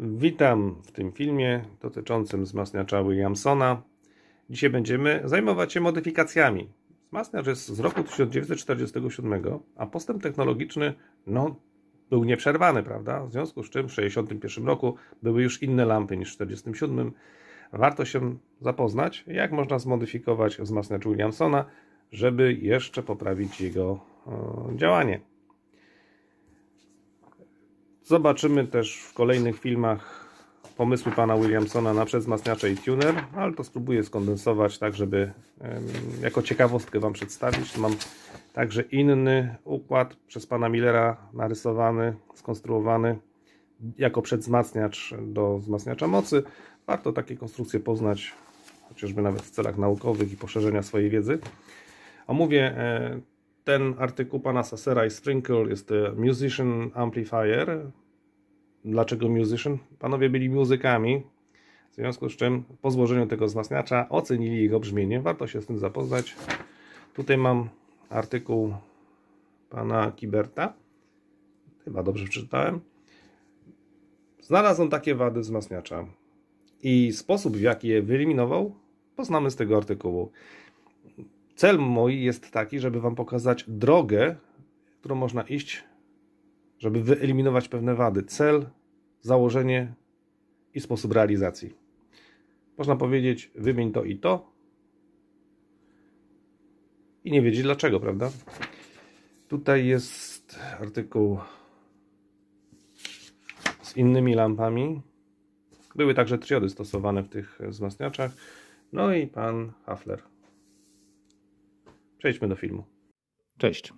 Witam w tym filmie dotyczącym wzmacniacza Williamsona. Dzisiaj będziemy zajmować się modyfikacjami. Wzmacniacz jest z roku 1947, a postęp technologiczny no, był nieprzerwany, prawda? W związku z czym w 1961 roku były już inne lampy niż w 1947. Warto się zapoznać, jak można zmodyfikować wzmacniacz Williamsona, żeby jeszcze poprawić jego e, działanie. Zobaczymy też w kolejnych filmach pomysły pana Williamsona na przedwzmacniacze i tuner, ale to spróbuję skondensować tak, żeby jako ciekawostkę wam przedstawić. mam także inny układ przez pana Millera narysowany, skonstruowany jako przedwzmacniacz do wzmacniacza mocy. Warto takie konstrukcje poznać, chociażby nawet w celach naukowych i poszerzenia swojej wiedzy. Omówię e, ten artykuł pana Sasera i Sprinkle jest e, Musician Amplifier. Dlaczego musician? Panowie byli muzykami, w związku z czym po złożeniu tego wzmacniacza ocenili jego brzmienie. Warto się z tym zapoznać. Tutaj mam artykuł pana Kiberta. Chyba dobrze przeczytałem. Znalazł on takie wady wzmacniacza i sposób w jaki je wyeliminował poznamy z tego artykułu. Cel mój jest taki, żeby Wam pokazać drogę, którą można iść, żeby wyeliminować pewne wady. Cel, założenie i sposób realizacji. Można powiedzieć, wymień to i to i nie wiedzieć dlaczego, prawda? Tutaj jest artykuł z innymi lampami. Były także triody stosowane w tych wzmacniaczach. No i pan Hafler. Przejdźmy do filmu. Cześć.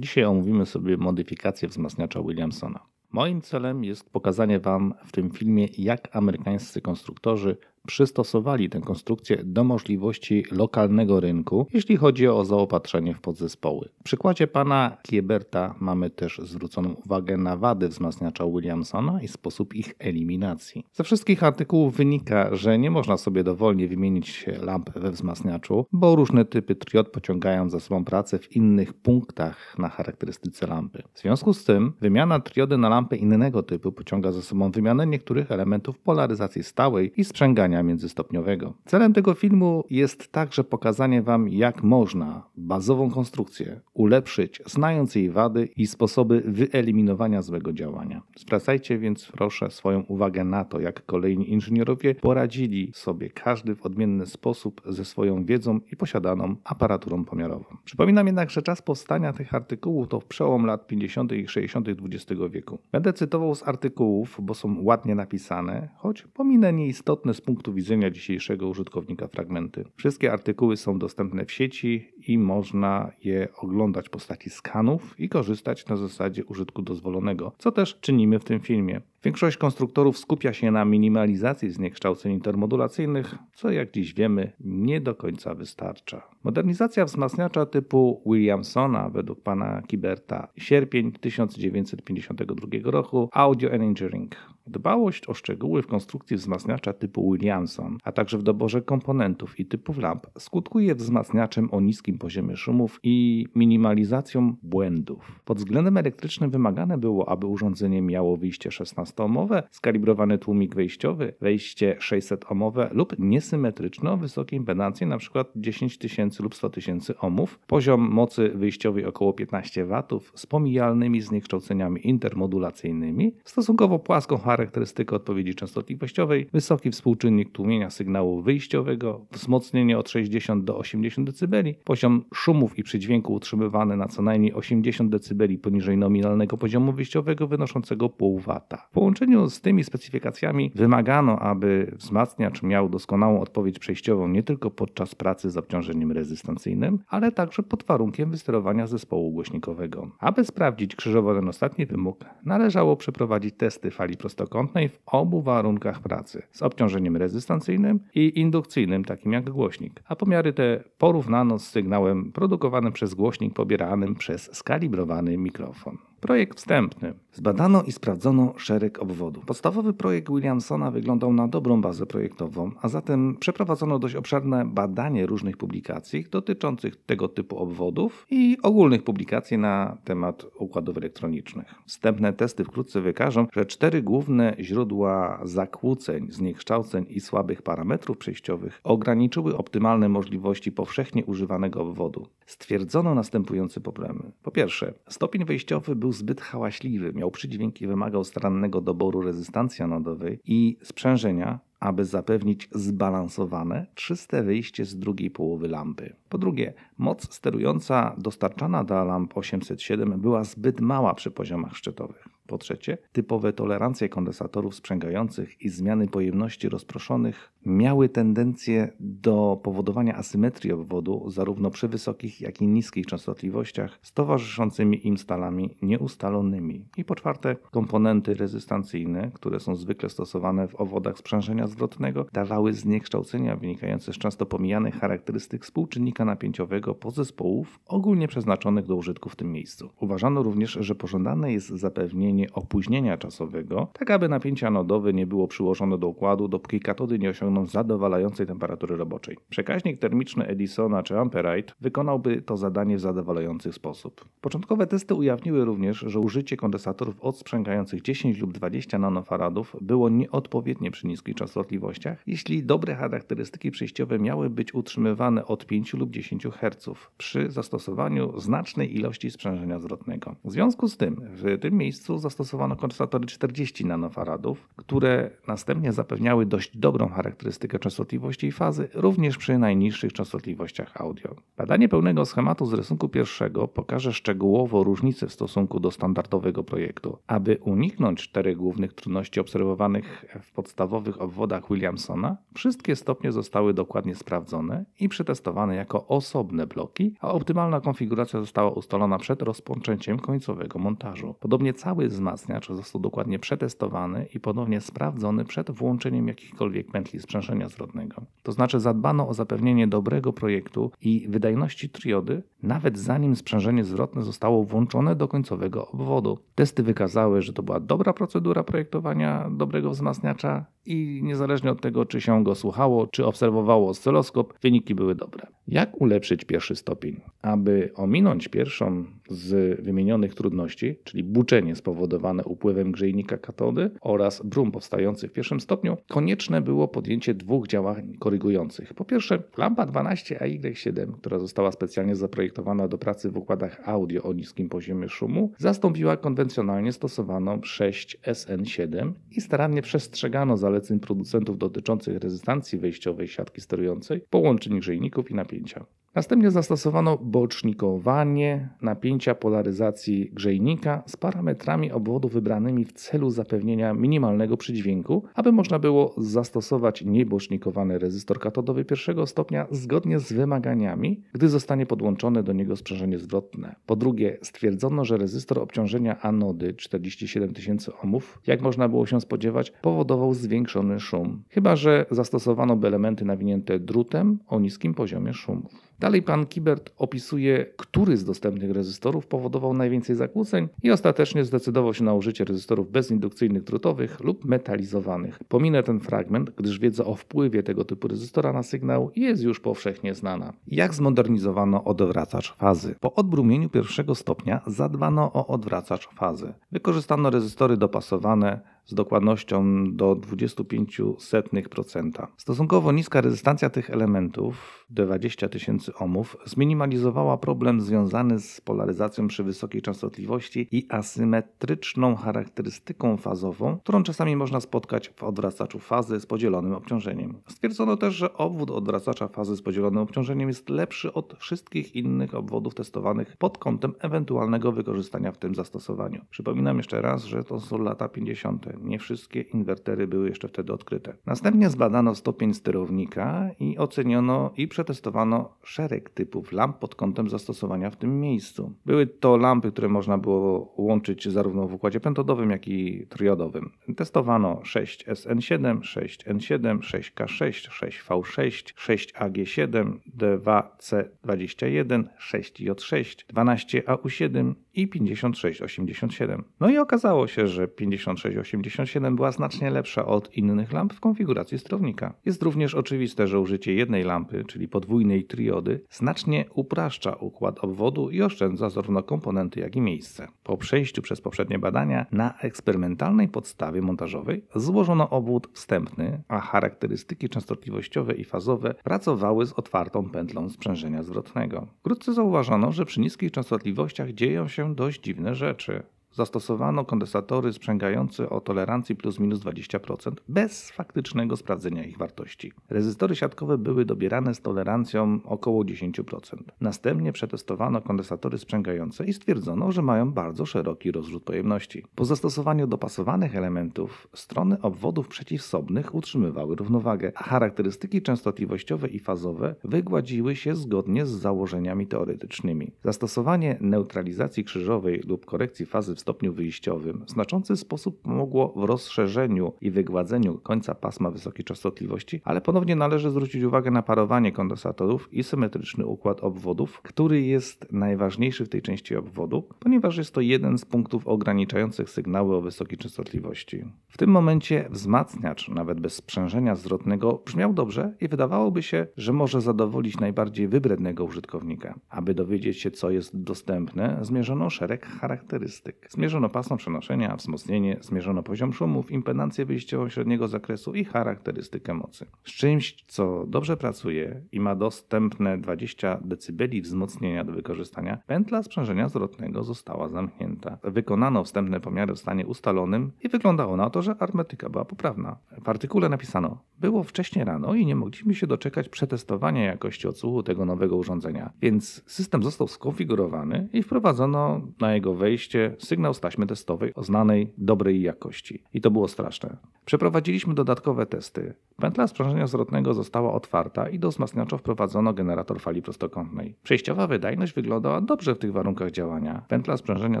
Dzisiaj omówimy sobie modyfikację wzmacniacza Williamsona. Moim celem jest pokazanie Wam w tym filmie, jak amerykańscy konstruktorzy przystosowali tę konstrukcję do możliwości lokalnego rynku, jeśli chodzi o zaopatrzenie w podzespoły. W przykładzie pana Kieberta mamy też zwróconą uwagę na wady wzmacniacza Williamsona i sposób ich eliminacji. Ze wszystkich artykułów wynika, że nie można sobie dowolnie wymienić lamp we wzmacniaczu, bo różne typy triod pociągają za sobą pracę w innych punktach na charakterystyce lampy. W związku z tym wymiana triody na lampę innego typu pociąga za sobą wymianę niektórych elementów polaryzacji stałej i sprzęgania międzystopniowego. Celem tego filmu jest także pokazanie Wam, jak można bazową konstrukcję ulepszyć, znając jej wady i sposoby wyeliminowania złego działania. Zwracajcie więc proszę swoją uwagę na to, jak kolejni inżynierowie poradzili sobie każdy w odmienny sposób ze swoją wiedzą i posiadaną aparaturą pomiarową. Przypominam jednak, że czas powstania tych artykułów to w przełom lat 50. i 60. XX wieku. Będę cytował z artykułów, bo są ładnie napisane, choć pominę nieistotne z punktu punktu widzenia dzisiejszego użytkownika fragmenty. Wszystkie artykuły są dostępne w sieci i można je oglądać w postaci skanów i korzystać na zasadzie użytku dozwolonego, co też czynimy w tym filmie. Większość konstruktorów skupia się na minimalizacji zniekształceń intermodulacyjnych, co jak dziś wiemy nie do końca wystarcza. Modernizacja wzmacniacza typu Williamsona według pana Kiberta sierpień 1952 roku Audio Engineering. Dbałość o szczegóły w konstrukcji wzmacniacza typu Williamson, a także w doborze komponentów i typów lamp skutkuje wzmacniaczem o niskim poziomie szumów i minimalizacją błędów. Pod względem elektrycznym wymagane było, aby urządzenie miało wyjście 16 omowe skalibrowany tłumik wejściowy, wejście 600-omowe lub niesymetryczne o wysokiej impedancji np. 10 000 lub 100 000 ohmów, poziom mocy wyjściowej około 15 W z pomijalnymi zniekształceniami intermodulacyjnymi, stosunkowo płaską charakterystykę odpowiedzi częstotliwościowej, wysoki współczynnik tłumienia sygnału wyjściowego, wzmocnienie od 60 do 80 dB, poziom szumów i przydźwięku utrzymywany na co najmniej 80 dB poniżej nominalnego poziomu wyjściowego wynoszącego pół W połączeniu z tymi specyfikacjami wymagano, aby wzmacniacz miał doskonałą odpowiedź przejściową nie tylko podczas pracy z obciążeniem rezystancyjnym, ale także pod warunkiem wysterowania zespołu głośnikowego. Aby sprawdzić krzyżowo ten ostatni wymóg, należało przeprowadzić testy fali prostokątnej w obu warunkach pracy z obciążeniem rezystancyjnym i indukcyjnym, takim jak głośnik, a pomiary te porównano z sygnałem produkowanym przez głośnik pobieranym przez skalibrowany mikrofon. Projekt wstępny. Zbadano i sprawdzono szereg obwodów. Podstawowy projekt Williamsona wyglądał na dobrą bazę projektową, a zatem przeprowadzono dość obszerne badanie różnych publikacji dotyczących tego typu obwodów i ogólnych publikacji na temat układów elektronicznych. Wstępne testy wkrótce wykażą, że cztery główne źródła zakłóceń, zniekształceń i słabych parametrów przejściowych ograniczyły optymalne możliwości powszechnie używanego obwodu. Stwierdzono następujące problemy. Po pierwsze, stopień wejściowy był zbyt hałaśliwy, miał przydźwięki, wymagał starannego doboru rezystancji anodowej i sprzężenia, aby zapewnić zbalansowane, czyste wyjście z drugiej połowy lampy. Po drugie, moc sterująca dostarczana dla lamp 807 była zbyt mała przy poziomach szczytowych. Po trzecie, typowe tolerancje kondensatorów sprzęgających i zmiany pojemności rozproszonych miały tendencję do powodowania asymetrii obwodu zarówno przy wysokich, jak i niskich częstotliwościach z towarzyszącymi im stalami nieustalonymi. I po czwarte, komponenty rezystancyjne, które są zwykle stosowane w owodach sprzężenia zwrotnego, dawały zniekształcenia wynikające z często pomijanych charakterystyk współczynnika silnika napięciowego podzespołów ogólnie przeznaczonych do użytku w tym miejscu. Uważano również, że pożądane jest zapewnienie opóźnienia czasowego, tak aby napięcie anodowe nie było przyłożone do układu, dopóki katody nie osiągną zadowalającej temperatury roboczej. Przekaźnik termiczny Edisona czy Amperite wykonałby to zadanie w zadowalający sposób. Początkowe testy ujawniły również, że użycie kondensatorów odsprzęgających 10 lub 20 nanofaradów było nieodpowiednie przy niskich częstotliwościach, jeśli dobre charakterystyki przejściowe miały być utrzymywane od 5 lub 10 Hz przy zastosowaniu znacznej ilości sprzężenia zwrotnego. W związku z tym w tym miejscu zastosowano kondensatory 40 nanofaradów, które następnie zapewniały dość dobrą charakterystykę częstotliwości i fazy, również przy najniższych częstotliwościach audio. Badanie pełnego schematu z rysunku pierwszego pokaże szczegółowo różnice w stosunku do standardowego projektu. Aby uniknąć czterech głównych trudności obserwowanych w podstawowych obwodach Williamsona, wszystkie stopnie zostały dokładnie sprawdzone i przetestowane jako osobne bloki, a optymalna konfiguracja została ustalona przed rozpoczęciem końcowego montażu. Podobnie cały wzmacniacz został dokładnie przetestowany i ponownie sprawdzony przed włączeniem jakichkolwiek pętli sprzężenia zwrotnego. To znaczy zadbano o zapewnienie dobrego projektu i wydajności triody, nawet zanim sprzężenie zwrotne zostało włączone do końcowego obwodu. Testy wykazały, że to była dobra procedura projektowania dobrego wzmacniacza i niezależnie od tego, czy się go słuchało, czy obserwowało oscyloskop, wyniki były dobre. Jak ulepszyć pierwszy stopień. Aby ominąć pierwszą z wymienionych trudności, czyli buczenie spowodowane upływem grzejnika katody oraz brum powstający w pierwszym stopniu, konieczne było podjęcie dwóch działań korygujących. Po pierwsze, lampa 12AY7, która została specjalnie zaprojektowana do pracy w układach audio o niskim poziomie szumu, zastąpiła konwencjonalnie stosowaną 6SN7 i starannie przestrzegano zaleceń producentów dotyczących rezystancji wejściowej siatki sterującej, połączeń grzejników i napięcia. ciao. Następnie zastosowano bocznikowanie napięcia polaryzacji grzejnika z parametrami obwodu wybranymi w celu zapewnienia minimalnego przydźwięku, aby można było zastosować niebocznikowane rezystor katodowy pierwszego stopnia zgodnie z wymaganiami, gdy zostanie podłączone do niego sprzężenie zwrotne. Po drugie, stwierdzono, że rezystor obciążenia anody 47 ohmów, jak można było się spodziewać, powodował zwiększony szum, chyba że zastosowano by elementy nawinięte drutem o niskim poziomie szumów. Dalej pan Kibert opisuje, który z dostępnych rezystorów powodował najwięcej zakłóceń i ostatecznie zdecydował się na użycie rezystorów bezindukcyjnych drutowych lub metalizowanych. Pominę ten fragment, gdyż wiedza o wpływie tego typu rezystora na sygnał jest już powszechnie znana. Jak zmodernizowano odwracacz fazy? Po odbrumieniu pierwszego stopnia zadbano o odwracacz fazy. Wykorzystano rezystory dopasowane z dokładnością do 25%. Stosunkowo niska rezystancja tych elementów, 20 tysięcy ohmów, zminimalizowała problem związany z polaryzacją przy wysokiej częstotliwości i asymetryczną charakterystyką fazową, którą czasami można spotkać w odwracaczu fazy z podzielonym obciążeniem. Stwierdzono też, że obwód odwracacza fazy z podzielonym obciążeniem jest lepszy od wszystkich innych obwodów testowanych pod kątem ewentualnego wykorzystania w tym zastosowaniu. Przypominam jeszcze raz, że to są lata 50 inwertery. Nie wszystkie inwertery były jeszcze wtedy odkryte. Następnie zbadano stopień sterownika i oceniono i przetestowano szereg typów lamp pod kątem zastosowania w tym miejscu. Były to lampy, które można było łączyć zarówno w układzie pentodowym, jak i triodowym. Testowano 6SN7, 6N7, 6K6, 6V6, 6AG7, 2C21, 6J6, 12AU7, i 5687. No i okazało się, że 5687 była znacznie lepsza od innych lamp w konfiguracji sterownika. Jest również oczywiste, że użycie jednej lampy, czyli podwójnej triody, znacznie upraszcza układ obwodu i oszczędza zarówno komponenty, jak i miejsce. Po przejściu przez poprzednie badania na eksperymentalnej podstawie montażowej złożono obwód wstępny, a charakterystyki częstotliwościowe i fazowe pracowały z otwartą pętlą sprzężenia zwrotnego. Wkrótce zauważono, że przy niskich częstotliwościach dzieją się się dość dziwne rzeczy zastosowano kondensatory sprzęgające o tolerancji plus minus 20% bez faktycznego sprawdzenia ich wartości. Rezystory siatkowe były dobierane z tolerancją około 10%. Następnie przetestowano kondensatory sprzęgające i stwierdzono, że mają bardzo szeroki rozrzut pojemności. Po zastosowaniu dopasowanych elementów strony obwodów przeciwsobnych utrzymywały równowagę, a charakterystyki częstotliwościowe i fazowe wygładziły się zgodnie z założeniami teoretycznymi. Zastosowanie neutralizacji krzyżowej lub korekcji fazy w stopniu wyjściowym, w znaczący sposób pomogło w rozszerzeniu i wygładzeniu końca pasma wysokiej częstotliwości, ale ponownie należy zwrócić uwagę na parowanie kondensatorów i symetryczny układ obwodów, który jest najważniejszy w tej części obwodu, ponieważ jest to jeden z punktów ograniczających sygnały o wysokiej częstotliwości. W tym momencie wzmacniacz, nawet bez sprzężenia zwrotnego, brzmiał dobrze i wydawałoby się, że może zadowolić najbardziej wybrednego użytkownika. Aby dowiedzieć się, co jest dostępne, zmierzono szereg charakterystyk. Zmierzono pasmo przenoszenia, wzmocnienie, zmierzono poziom szumów, impedancję wyjściową średniego zakresu i charakterystykę mocy. Z czymś, co dobrze pracuje i ma dostępne 20 dB wzmocnienia do wykorzystania, pętla sprzężenia zwrotnego została zamknięta. Wykonano wstępne pomiary w stanie ustalonym i wyglądało na to, że armatyka była poprawna. W artykule napisano, było wcześnie rano i nie mogliśmy się doczekać przetestowania jakości odsłuchu tego nowego urządzenia, więc system został skonfigurowany i wprowadzono na jego wejście sygnał sygnał z taśmy testowej o znanej, dobrej jakości. I to było straszne. Przeprowadziliśmy dodatkowe testy. Pętla sprzężenia zwrotnego została otwarta i do wzmacniacza wprowadzono generator fali prostokątnej. Przejściowa wydajność wyglądała dobrze w tych warunkach działania. Pętla sprzężenia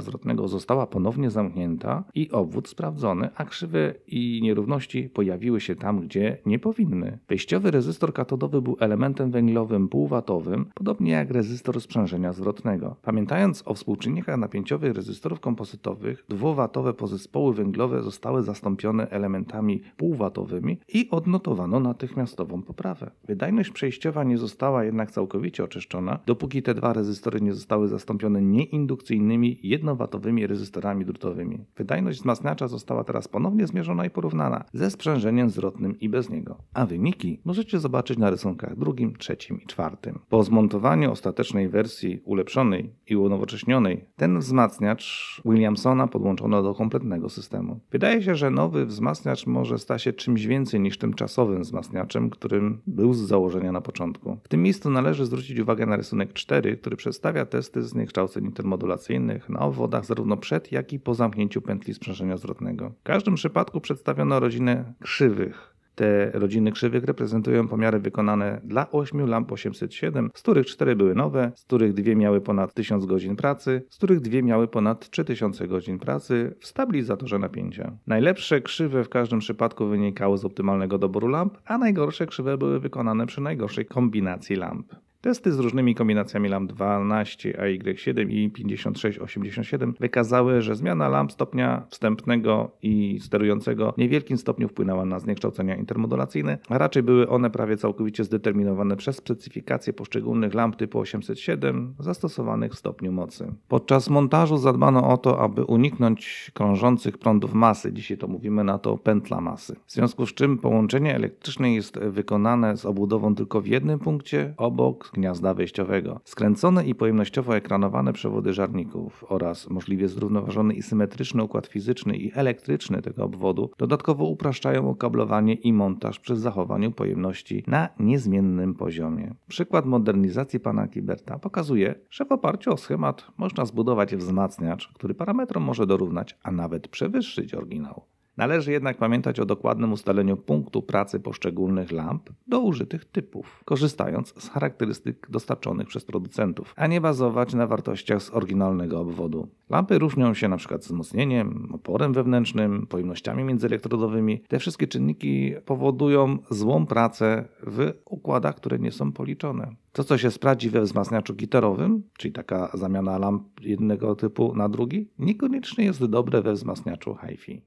zwrotnego została ponownie zamknięta i obwód sprawdzony, a krzywy i nierówności pojawiły się tam, gdzie nie powinny. Wejściowy rezystor katodowy był elementem węglowym półwatowym, podobnie jak rezystor sprzężenia zwrotnego. Pamiętając o współczynnikach napięciowych rezystorów kompozycyjnych, okotocytowych dwuwatowe pozespoły węglowe zostały zastąpione elementami półwatowymi i odnotowano natychmiastową poprawę. Wydajność przejściowa nie została jednak całkowicie oczyszczona, dopóki te dwa rezystory nie zostały zastąpione nieindukcyjnymi, jednowatowymi rezystorami drutowymi. Wydajność wzmacniacza została teraz ponownie zmierzona i porównana ze sprzężeniem zwrotnym i bez niego. A wyniki możecie zobaczyć na rysunkach drugim, trzecim i czwartym. Po zmontowaniu ostatecznej wersji ulepszonej i unowocześnionej, ten wzmacniacz Williams Williamsona podłączono do kompletnego systemu. Wydaje się, że nowy wzmacniacz może stać się czymś więcej niż tymczasowym wzmacniaczem, którym był z założenia na początku. W tym miejscu należy zwrócić uwagę na rysunek 4, który przedstawia testy zniekształceń intermodulacyjnych na obwodach zarówno przed, jak i po zamknięciu pętli sprzężenia zwrotnego. W każdym przypadku przedstawiono rodzinę krzywych, te rodziny krzywych reprezentują pomiary wykonane dla 8 lamp 807, z których 4 były nowe, z których 2 miały ponad 1000 godzin pracy, z których 2 miały ponad 3000 godzin pracy w stabilizatorze napięcia. Najlepsze krzywe w każdym przypadku wynikały z optymalnego doboru lamp, a najgorsze krzywe były wykonane przy najgorszej kombinacji lamp. Testy z różnymi kombinacjami lamp 12 AY7 i 5687 wykazały, że zmiana lamp stopnia wstępnego i sterującego w niewielkim stopniu wpłynęła na zniekształcenia intermodulacyjne, a raczej były one prawie całkowicie zdeterminowane przez specyfikację poszczególnych lamp typu 807 zastosowanych w stopniu mocy. Podczas montażu zadbano o to, aby uniknąć krążących prądów masy, dzisiaj to mówimy na to pętla masy, w związku z czym połączenie elektryczne jest wykonane z obudową tylko w jednym punkcie obok gniazda wejściowego. skręcone i pojemnościowo ekranowane przewody żarników oraz możliwie zrównoważony i symetryczny układ fizyczny i elektryczny tego obwodu dodatkowo upraszczają okablowanie i montaż przy zachowaniu pojemności na niezmiennym poziomie. Przykład modernizacji pana Kiberta pokazuje, że w oparciu o schemat można zbudować wzmacniacz, który parametrom może dorównać, a nawet przewyższyć oryginał. Należy jednak pamiętać o dokładnym ustaleniu punktu pracy poszczególnych lamp do użytych typów, korzystając z charakterystyk dostarczonych przez producentów, a nie bazować na wartościach z oryginalnego obwodu. Lampy różnią się np. wzmocnieniem, oporem wewnętrznym, pojemnościami międzyelektrodowymi. Te wszystkie czynniki powodują złą pracę w układach, które nie są policzone. To, co się sprawdzi we wzmacniaczu gitarowym, czyli taka zamiana lamp jednego typu na drugi, niekoniecznie jest dobre we wzmacniaczu hi-fi.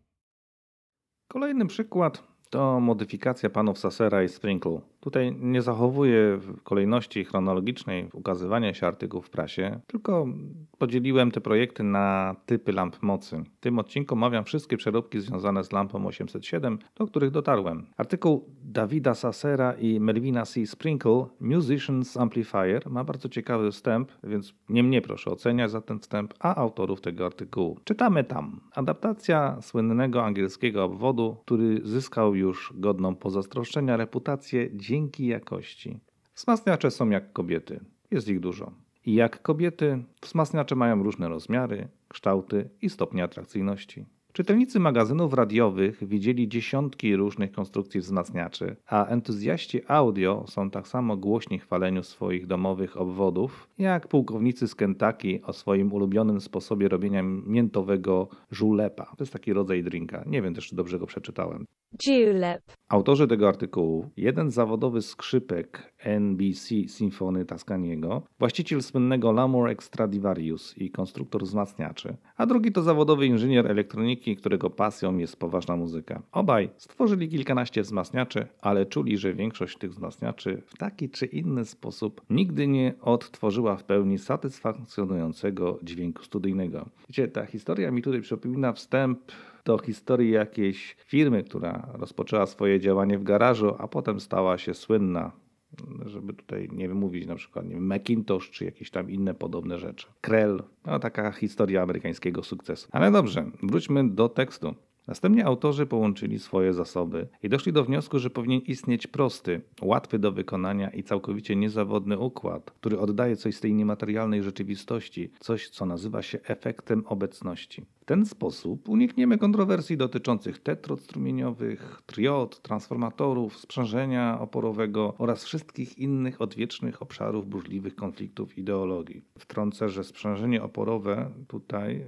Kolejny przykład to modyfikacja panów Sasera i Sprinkle. Tutaj nie zachowuję kolejności chronologicznej ukazywania się artykułów w prasie, tylko podzieliłem te projekty na typy lamp mocy. W tym odcinku omawiam wszystkie przeróbki związane z lampą 807, do których dotarłem. Artykuł Davida Sassera i Melvina C. Sprinkle Musicians Amplifier ma bardzo ciekawy wstęp, więc nie mnie proszę oceniać za ten wstęp, a autorów tego artykułu. Czytamy tam. Adaptacja słynnego angielskiego obwodu, który zyskał już godną pozastroszczenia reputację dzięki dzięki jakości. Wzmacniacze są jak kobiety, jest ich dużo. I jak kobiety, wzmacniacze mają różne rozmiary, kształty i stopnie atrakcyjności. Czytelnicy magazynów radiowych widzieli dziesiątki różnych konstrukcji wzmacniaczy, a entuzjaści audio są tak samo głośni chwaleniu swoich domowych obwodów, jak pułkownicy z Kentucky o swoim ulubionym sposobie robienia miętowego żulepa. To jest taki rodzaj drinka. Nie wiem też, czy dobrze go przeczytałem. Julep. Autorzy tego artykułu, jeden zawodowy skrzypek NBC Symfony Tascaniego, właściciel słynnego Lamour Extradivarius i konstruktor wzmacniaczy, a drugi to zawodowy inżynier elektroniki, którego pasją jest poważna muzyka. Obaj stworzyli kilkanaście wzmacniaczy, ale czuli, że większość tych wzmacniaczy w taki czy inny sposób nigdy nie odtworzyła w pełni satysfakcjonującego dźwięku studyjnego. Wiecie, ta historia mi tutaj przypomina wstęp do historii jakiejś firmy, która rozpoczęła swoje działanie w garażu, a potem stała się słynna żeby tutaj nie mówić na przykład nie wiem, Macintosh czy jakieś tam inne podobne rzeczy. Krell, no taka historia amerykańskiego sukcesu. Ale dobrze, wróćmy do tekstu. Następnie autorzy połączyli swoje zasoby i doszli do wniosku, że powinien istnieć prosty, łatwy do wykonania i całkowicie niezawodny układ, który oddaje coś z tej niematerialnej rzeczywistości, coś co nazywa się efektem obecności. W ten sposób unikniemy kontrowersji dotyczących tetrod strumieniowych, triod, transformatorów, sprzężenia oporowego oraz wszystkich innych odwiecznych obszarów burzliwych konfliktów ideologii. Wtrącę, że sprzężenie oporowe tutaj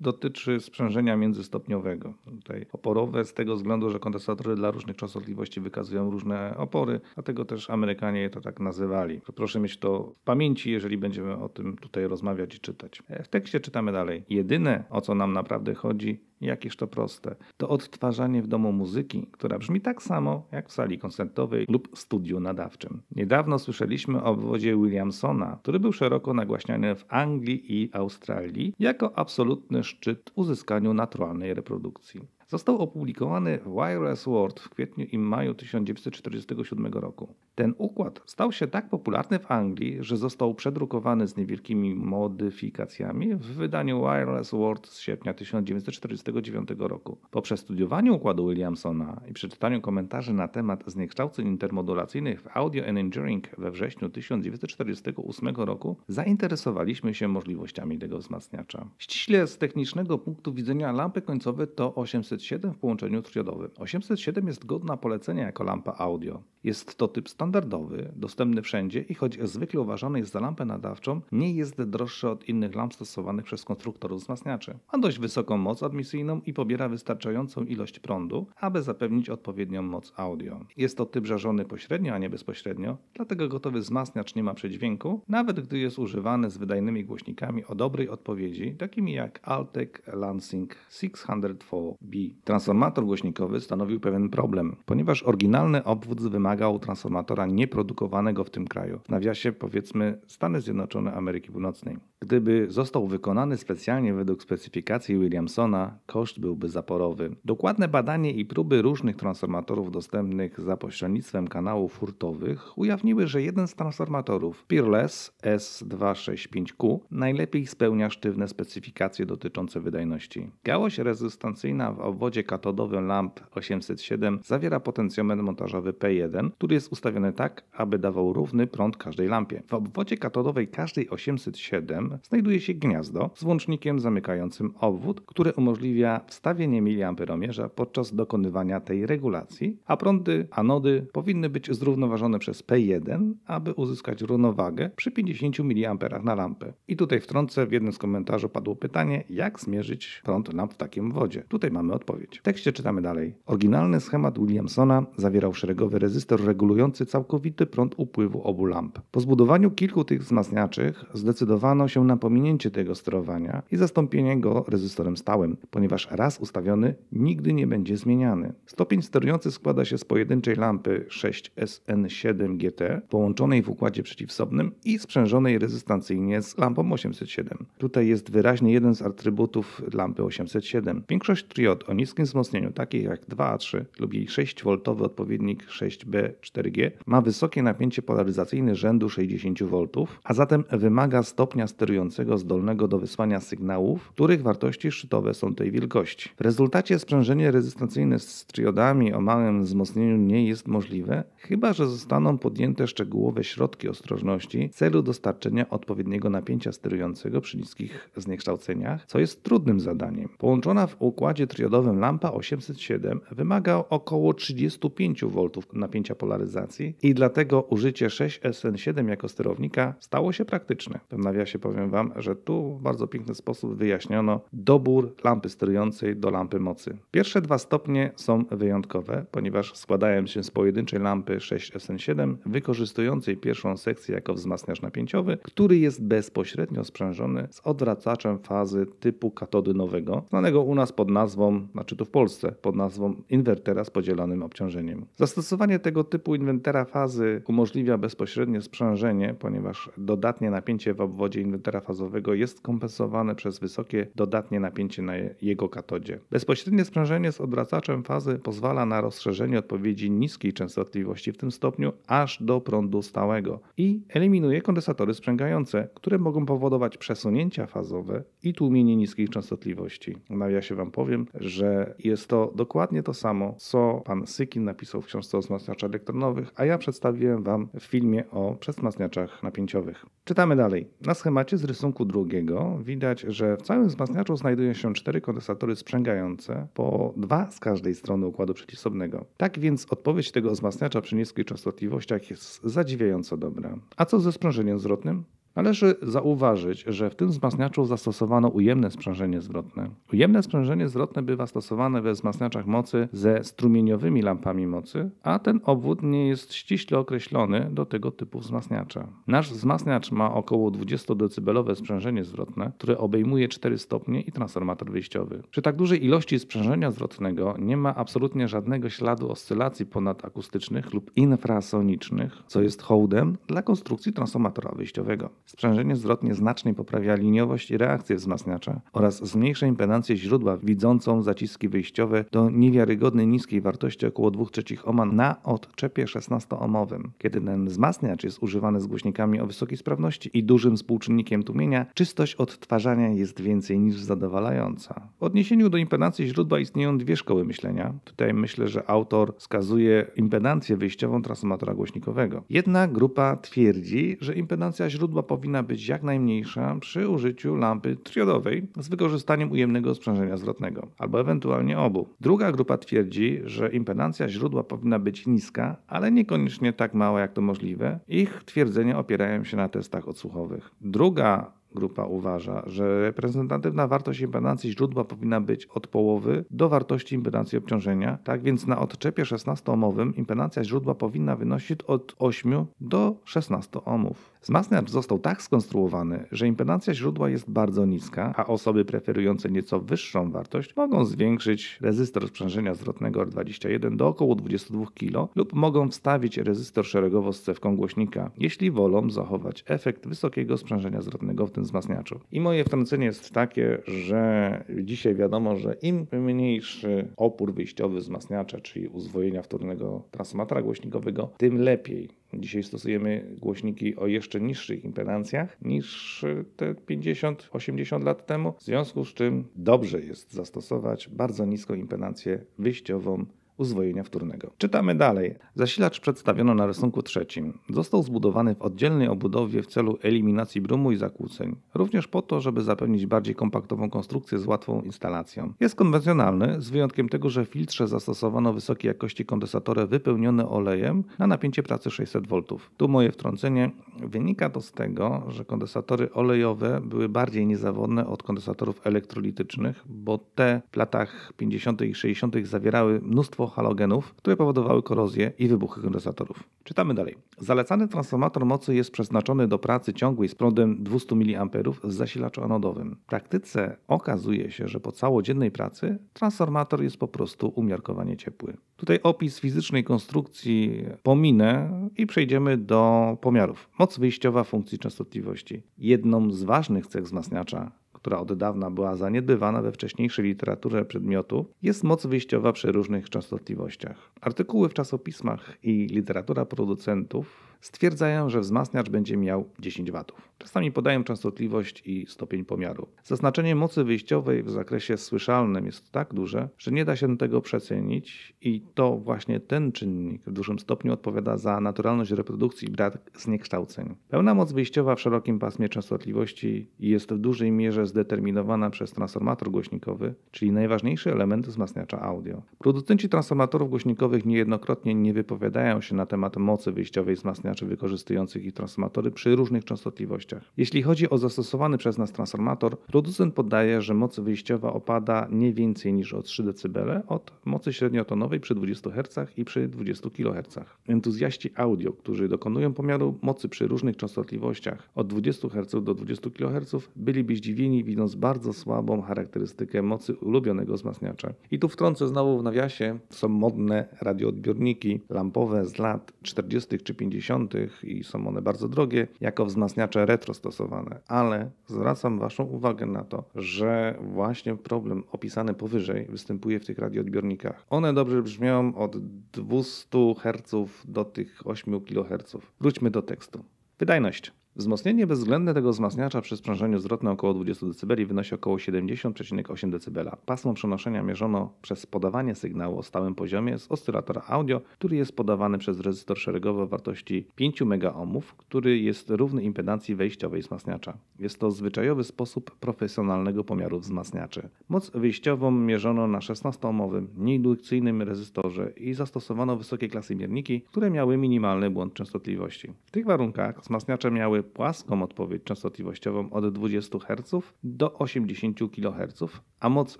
dotyczy sprzężenia międzystopniowego. Tutaj oporowe z tego względu, że kondensatory dla różnych częstotliwości wykazują różne opory, dlatego też Amerykanie to tak nazywali. Proszę mieć to w pamięci, jeżeli będziemy o tym tutaj rozmawiać i czytać. E, w tekście czytamy dalej. Jedyne, o co nam na naprawdę chodzi, jakież to proste. To odtwarzanie w domu muzyki, która brzmi tak samo jak w sali koncertowej lub studiu nadawczym. Niedawno słyszeliśmy o obwodzie Williamsona, który był szeroko nagłaśniany w Anglii i Australii jako absolutny szczyt uzyskaniu naturalnej reprodukcji. Został opublikowany w Wireless World w kwietniu i maju 1947 roku. Ten układ stał się tak popularny w Anglii, że został przedrukowany z niewielkimi modyfikacjami w wydaniu Wireless World z sierpnia 1949 roku. Po przestudiowaniu układu Williamsona i przeczytaniu komentarzy na temat zniekształceń intermodulacyjnych w Audio and Engineering we wrześniu 1948 roku zainteresowaliśmy się możliwościami tego wzmacniacza. Ściśle z technicznego punktu widzenia lampy końcowe to 800 807 w połączeniu triodowym. 807 jest godna polecenia jako lampa audio. Jest to typ standardowy, dostępny wszędzie i choć zwykle uważany jest za lampę nadawczą, nie jest droższy od innych lamp stosowanych przez konstruktorów wzmacniaczy. Ma dość wysoką moc admisyjną i pobiera wystarczającą ilość prądu, aby zapewnić odpowiednią moc audio. Jest to typ żarzony pośrednio, a nie bezpośrednio, dlatego gotowy wzmacniacz nie ma przedźwięku, nawet gdy jest używany z wydajnymi głośnikami o dobrej odpowiedzi, takimi jak Altec Lansing 604B transformator głośnikowy stanowił pewien problem, ponieważ oryginalny obwód wymagał transformatora nieprodukowanego w tym kraju, w nawiasie powiedzmy Stany Zjednoczone Ameryki Północnej. Gdyby został wykonany specjalnie według specyfikacji Williamsona, koszt byłby zaporowy. Dokładne badanie i próby różnych transformatorów dostępnych za pośrednictwem kanałów hurtowych ujawniły, że jeden z transformatorów, Peerless S265Q, najlepiej spełnia sztywne specyfikacje dotyczące wydajności. Gałość rezystancyjna w obwodzie obwodzie katodowym lamp 807 zawiera potencjometr montażowy P1, który jest ustawiony tak, aby dawał równy prąd każdej lampie. W obwodzie katodowej każdej 807 znajduje się gniazdo z włącznikiem zamykającym obwód, które umożliwia wstawienie miliamperomierza podczas dokonywania tej regulacji, a prądy anody powinny być zrównoważone przez P1, aby uzyskać równowagę przy 50 mA na lampę. I tutaj wtrącę, w jednym z komentarzy padło pytanie, jak zmierzyć prąd lamp w takim wodzie. Tutaj mamy odpowiedź odpowiedź. W tekście czytamy dalej. Oryginalny schemat Williamsona zawierał szeregowy rezystor regulujący całkowity prąd upływu obu lamp. Po zbudowaniu kilku tych wzmacniaczych zdecydowano się na pominięcie tego sterowania i zastąpienie go rezystorem stałym, ponieważ raz ustawiony nigdy nie będzie zmieniany. Stopień sterujący składa się z pojedynczej lampy 6SN7GT połączonej w układzie przeciwsobnym i sprzężonej rezystancyjnie z lampą 807. Tutaj jest wyraźny jeden z atrybutów lampy 807. Większość triod o niskim wzmocnieniu, takich jak 2A3 lub jej 6V odpowiednik 6B4G, ma wysokie napięcie polaryzacyjne rzędu 60 V, a zatem wymaga stopnia sterującego zdolnego do wysłania sygnałów, których wartości szczytowe są tej wielkości. W rezultacie sprzężenie rezystancyjne z triodami o małym wzmocnieniu nie jest możliwe, chyba że zostaną podjęte szczegółowe środki ostrożności w celu dostarczenia odpowiedniego napięcia sterującego przy niskich zniekształceniach, co jest trudnym zadaniem. Połączona w układzie triodowym Lampa 807 wymaga około 35 V napięcia polaryzacji i dlatego użycie 6SN7 jako sterownika stało się praktyczne. W nawiasie powiem Wam, że tu w bardzo piękny sposób wyjaśniono dobór lampy sterującej do lampy mocy. Pierwsze dwa stopnie są wyjątkowe, ponieważ składają się z pojedynczej lampy 6SN7 wykorzystującej pierwszą sekcję jako wzmacniacz napięciowy, który jest bezpośrednio sprzężony z odwracaczem fazy typu katodynowego, znanego u nas pod nazwą znaczy tu w Polsce, pod nazwą inwertera z podzielonym obciążeniem. Zastosowanie tego typu inwentera fazy umożliwia bezpośrednie sprzężenie, ponieważ dodatnie napięcie w obwodzie inwentera fazowego jest kompensowane przez wysokie dodatnie napięcie na jego katodzie. Bezpośrednie sprzężenie z odwracaczem fazy pozwala na rozszerzenie odpowiedzi niskiej częstotliwości w tym stopniu aż do prądu stałego i eliminuje kondensatory sprzęgające, które mogą powodować przesunięcia fazowe i tłumienie niskich częstotliwości. No ja się wam powiem, że jest to dokładnie to samo, co pan Sykin napisał w książce o wzmacniaczach elektronowych, a ja przedstawiłem wam w filmie o przezmacniaczach napięciowych. Czytamy dalej. Na schemacie z rysunku drugiego widać, że w całym wzmacniaczu znajdują się cztery kondensatory sprzęgające, po dwa z każdej strony układu przeciwsobnego. Tak więc odpowiedź tego wzmacniacza przy niskich częstotliwościach jest zadziwiająco dobra. A co ze sprężeniem zwrotnym? Należy zauważyć, że w tym wzmacniaczu zastosowano ujemne sprzężenie zwrotne. Ujemne sprzężenie zwrotne bywa stosowane we wzmacniaczach mocy ze strumieniowymi lampami mocy, a ten obwód nie jest ściśle określony do tego typu wzmacniacza. Nasz wzmacniacz ma około 20 decybelowe sprzężenie zwrotne, które obejmuje 4 stopnie i transformator wyjściowy. Przy tak dużej ilości sprzężenia zwrotnego nie ma absolutnie żadnego śladu oscylacji ponadakustycznych lub infrasonicznych, co jest hołdem dla konstrukcji transformatora wyjściowego. Sprzężenie zwrotnie znacznie poprawia liniowość i reakcję wzmacniacza oraz zmniejsza impedancję źródła widzącą zaciski wyjściowe do niewiarygodnie niskiej wartości około 2 trzecich ohma na odczepie 16-ohmowym. Kiedy ten wzmacniacz jest używany z głośnikami o wysokiej sprawności i dużym współczynnikiem tłumienia, czystość odtwarzania jest więcej niż zadowalająca. W odniesieniu do impedancji źródła istnieją dwie szkoły myślenia. Tutaj myślę, że autor wskazuje impedancję wyjściową transformatora głośnikowego. Jedna grupa twierdzi, że impedancja źródła powinna być jak najmniejsza przy użyciu lampy triodowej z wykorzystaniem ujemnego sprzężenia zwrotnego, albo ewentualnie obu. Druga grupa twierdzi, że impedancja źródła powinna być niska, ale niekoniecznie tak mała jak to możliwe. Ich twierdzenia opierają się na testach odsłuchowych. Druga grupa uważa, że reprezentatywna wartość impedancji źródła powinna być od połowy do wartości impedancji obciążenia. Tak więc na odczepie 16 omowym impedancja źródła powinna wynosić od 8 do 16 ohmów. Wzmacniacz został tak skonstruowany, że impedancja źródła jest bardzo niska, a osoby preferujące nieco wyższą wartość mogą zwiększyć rezystor sprzężenia zwrotnego R21 do około 22 kg lub mogą wstawić rezystor szeregowo z cewką głośnika, jeśli wolą zachować efekt wysokiego sprzężenia zwrotnego w tym wzmacniaczu. I moje wtrącenie jest takie, że dzisiaj wiadomo, że im mniejszy opór wyjściowy wzmacniacza, czyli uzwojenia wtórnego transformatora głośnikowego, tym lepiej Dzisiaj stosujemy głośniki o jeszcze niższych impedancjach niż te 50-80 lat temu, w związku z czym dobrze jest zastosować bardzo niską impedancję wyjściową uzwojenia wtórnego. Czytamy dalej. Zasilacz przedstawiono na rysunku trzecim. Został zbudowany w oddzielnej obudowie w celu eliminacji brumu i zakłóceń, również po to, żeby zapewnić bardziej kompaktową konstrukcję z łatwą instalacją. Jest konwencjonalny, z wyjątkiem tego, że w filtrze zastosowano wysokiej jakości kondensatory wypełnione olejem na napięcie pracy 600 V. Tu moje wtrącenie. Wynika to z tego, że kondensatory olejowe były bardziej niezawodne od kondensatorów elektrolitycznych, bo te w latach 50. i 60. zawierały mnóstwo halogenów, które powodowały korozję i wybuchy kondensatorów. Czytamy dalej. Zalecany transformator mocy jest przeznaczony do pracy ciągłej z prądem 200 mA w zasilaczu anodowym. W praktyce okazuje się, że po całodziennej pracy transformator jest po prostu umiarkowanie ciepły. Tutaj opis fizycznej konstrukcji pominę i przejdziemy do pomiarów. Moc wyjściowa funkcji częstotliwości. Jedną z ważnych cech wzmacniacza która od dawna była zaniedbywana we wcześniejszej literaturze przedmiotu, jest moc wyjściowa przy różnych częstotliwościach. Artykuły w czasopismach i literatura producentów stwierdzają, że wzmacniacz będzie miał 10 W. Czasami podają częstotliwość i stopień pomiaru. Zaznaczenie mocy wyjściowej w zakresie słyszalnym jest tak duże, że nie da się tego przecenić i to właśnie ten czynnik w dużym stopniu odpowiada za naturalność reprodukcji i brak zniekształceń. Pełna moc wyjściowa w szerokim pasmie częstotliwości jest w dużej mierze zdeterminowana przez transformator głośnikowy, czyli najważniejszy element wzmacniacza audio. Producenci transformatorów głośnikowych niejednokrotnie nie wypowiadają się na temat mocy wyjściowej wzmacniacza czy wykorzystujących ich transformatory przy różnych częstotliwościach. Jeśli chodzi o zastosowany przez nas transformator, producent podaje, że moc wyjściowa opada nie więcej niż o 3 dB od mocy średniotonowej przy 20 Hz i przy 20 kHz. Entuzjaści audio, którzy dokonują pomiaru mocy przy różnych częstotliwościach od 20 Hz do 20 kHz, byliby zdziwieni widząc bardzo słabą charakterystykę mocy ulubionego wzmacniacza. I tu wtrącę znowu w nawiasie, są modne radioodbiorniki lampowe z lat 40. czy 50 i są one bardzo drogie, jako wzmacniacze retro stosowane, ale zwracam Waszą uwagę na to, że właśnie problem opisany powyżej występuje w tych radioodbiornikach. One dobrze brzmią od 200 Hz do tych 8 kHz. Wróćmy do tekstu. Wydajność. Wzmocnienie bezwzględne tego wzmacniacza przy sprzężeniu zwrotnym około 20 dB wynosi około 70,8 dB. Pasmo przenoszenia mierzono przez podawanie sygnału o stałym poziomie z oscylatora audio, który jest podawany przez rezystor szeregowy o wartości 5 megaohmów, który jest równy impedancji wejściowej wzmacniacza. Jest to zwyczajowy sposób profesjonalnego pomiaru wzmacniaczy. Moc wyjściową mierzono na 16-ohmowym, nieindukcyjnym rezystorze i zastosowano wysokiej klasy mierniki, które miały minimalny błąd częstotliwości. W tych warunkach wzmacniacze miały płaską odpowiedź częstotliwościową od 20 Hz do 80 kHz, a moc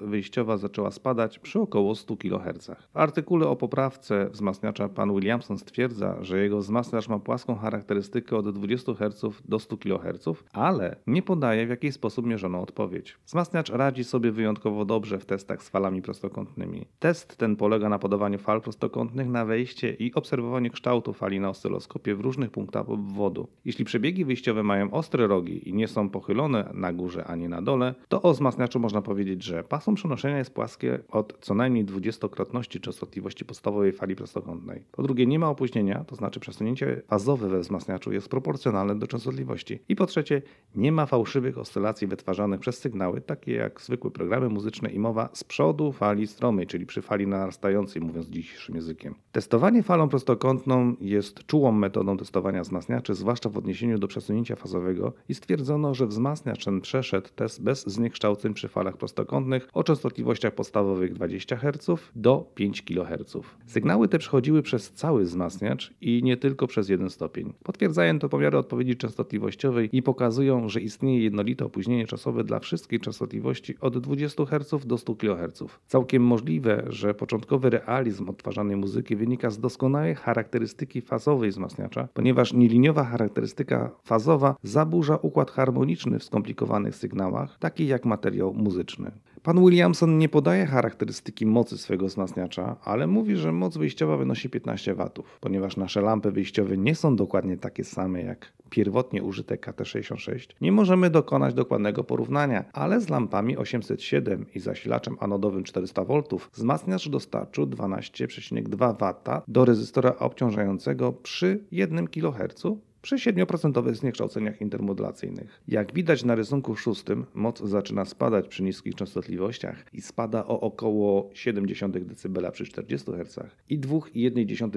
wyjściowa zaczęła spadać przy około 100 kHz. W artykule o poprawce wzmacniacza pan Williamson stwierdza, że jego wzmacniacz ma płaską charakterystykę od 20 Hz do 100 kHz, ale nie podaje w jaki sposób mierzono odpowiedź. Wzmacniacz radzi sobie wyjątkowo dobrze w testach z falami prostokątnymi. Test ten polega na podawaniu fal prostokątnych na wejście i obserwowaniu kształtu fali na oscyloskopie w różnych punktach obwodu. Jeśli przebiegi wyjściowe mają ostre rogi i nie są pochylone na górze ani na dole, to o wzmacniaczu można powiedzieć, że pasmo przenoszenia jest płaskie od co najmniej dwudziestokrotności częstotliwości podstawowej fali prostokątnej. Po drugie, nie ma opóźnienia, to znaczy przesunięcie fazowe we wzmacniaczu jest proporcjonalne do częstotliwości. I po trzecie, nie ma fałszywych oscylacji wytwarzanych przez sygnały, takie jak zwykłe programy muzyczne i mowa z przodu fali stromej, czyli przy fali narastającej, mówiąc dzisiejszym językiem. Testowanie falą prostokątną jest czułą metodą testowania wzmacniaczy, zwłaszcza w odniesieniu do przesunięcia fazowego i stwierdzono, że wzmacniacz ten przeszedł test bez zniekształceń przy falach prostokątnych o częstotliwościach podstawowych 20 Hz do 5 kHz. Sygnały te przechodziły przez cały wzmacniacz i nie tylko przez jeden stopień. Potwierdzają to pomiary odpowiedzi częstotliwościowej i pokazują, że istnieje jednolite opóźnienie czasowe dla wszystkich częstotliwości od 20 Hz do 100 kHz. Całkiem możliwe, że początkowy realizm odtwarzanej muzyki wynika z doskonałej charakterystyki fazowej wzmacniacza, ponieważ nieliniowa charakterystyka fazowa zaburza układ harmoniczny w skomplikowanych sygnałach, takich jak materiał muzyczny. Pan Williamson nie podaje charakterystyki mocy swojego wzmacniacza, ale mówi, że moc wyjściowa wynosi 15 W, ponieważ nasze lampy wyjściowe nie są dokładnie takie same jak pierwotnie użyte KT66. Nie możemy dokonać dokładnego porównania, ale z lampami 807 i zasilaczem anodowym 400 V wzmacniacz dostarczył 12,2 W do rezystora obciążającego przy 1 kHz przy 7% zniekształceniach intermodulacyjnych. Jak widać na rysunku szóstym, moc zaczyna spadać przy niskich częstotliwościach i spada o około 0,7 dB przy 40 Hz i 2,1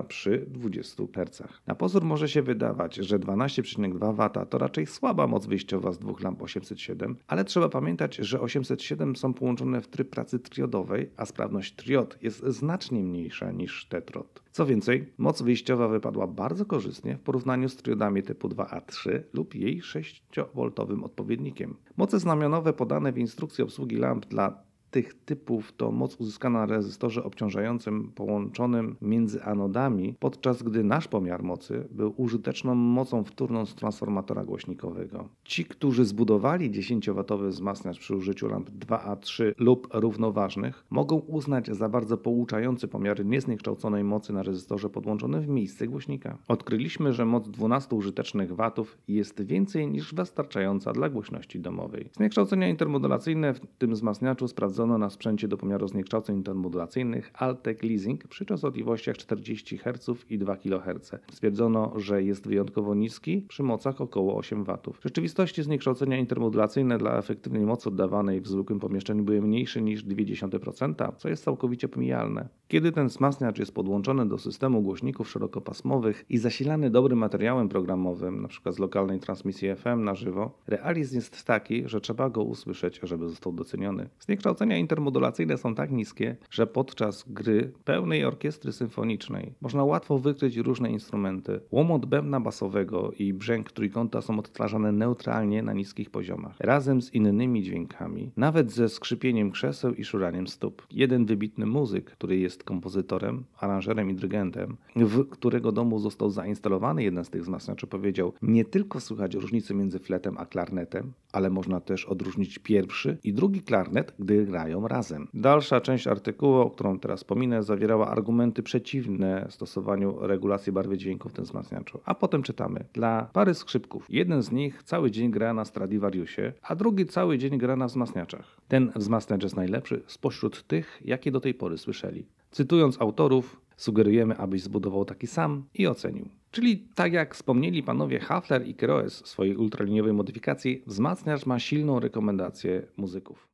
dB przy 20 Hz. Na pozór może się wydawać, że 12,2 W to raczej słaba moc wyjściowa z dwóch lamp 807, ale trzeba pamiętać, że 807 są połączone w tryb pracy triodowej, a sprawność triod jest znacznie mniejsza niż tetrod. Co więcej, moc wyjściowa wypadła bardzo korzystnie w porównaniu z triodami typu 2A3 lub jej 6V odpowiednikiem. Moce znamionowe podane w instrukcji obsługi lamp dla tych typów to moc uzyskana na rezystorze obciążającym połączonym między anodami, podczas gdy nasz pomiar mocy był użyteczną mocą wtórną z transformatora głośnikowego. Ci, którzy zbudowali 10W wzmacniacz przy użyciu lamp 2A3 lub równoważnych, mogą uznać za bardzo pouczający pomiary niezniekształconej mocy na rezystorze podłączonym w miejsce głośnika. Odkryliśmy, że moc 12 użytecznych watów jest więcej niż wystarczająca dla głośności domowej. Zniekształcenia intermodulacyjne w tym wzmacniaczu sprawdzono oszczędzono na sprzęcie do pomiaru zniekształceń intermodulacyjnych Altec Leasing przy częstotliwościach 40 Hz i 2 kHz. Stwierdzono, że jest wyjątkowo niski przy mocach około 8 W. W rzeczywistości zniekształcenia intermodulacyjne dla efektywnej mocy oddawanej w zwykłym pomieszczeniu były mniejsze niż 0,2%, co jest całkowicie pomijalne. Kiedy ten wzmacniacz jest podłączony do systemu głośników szerokopasmowych i zasilany dobrym materiałem programowym, np. z lokalnej transmisji FM na żywo, realizm jest taki, że trzeba go usłyszeć, żeby został doceniony. Zniekształcenia intermodulacyjne są tak niskie, że podczas gry pełnej orkiestry symfonicznej można łatwo wykryć różne instrumenty. Łomot bębna basowego i brzęk trójkąta są odtwarzane neutralnie na niskich poziomach, razem z innymi dźwiękami, nawet ze skrzypieniem krzeseł i szuraniem stóp. Jeden wybitny muzyk, który jest kompozytorem, aranżerem i dyrygentem, w którego domu został zainstalowany jeden z tych wzmacniaczy, powiedział: Nie tylko słychać różnicy między fletem a klarnetem, ale można też odróżnić pierwszy i drugi klarnet, gdy gra grają razem. Dalsza część artykułu, o którą teraz pominę, zawierała argumenty przeciwne stosowaniu regulacji barwy dźwięku w tym wzmacniaczu. A potem czytamy. Dla pary skrzypków. Jeden z nich cały dzień gra na Stradivariusie, a drugi cały dzień gra na wzmacniaczach. Ten wzmacniacz jest najlepszy spośród tych, jakie do tej pory słyszeli. Cytując autorów, sugerujemy, abyś zbudował taki sam i ocenił. Czyli tak jak wspomnieli panowie Hafler i Kroes w swojej ultraliniowej modyfikacji, wzmacniacz ma silną rekomendację muzyków.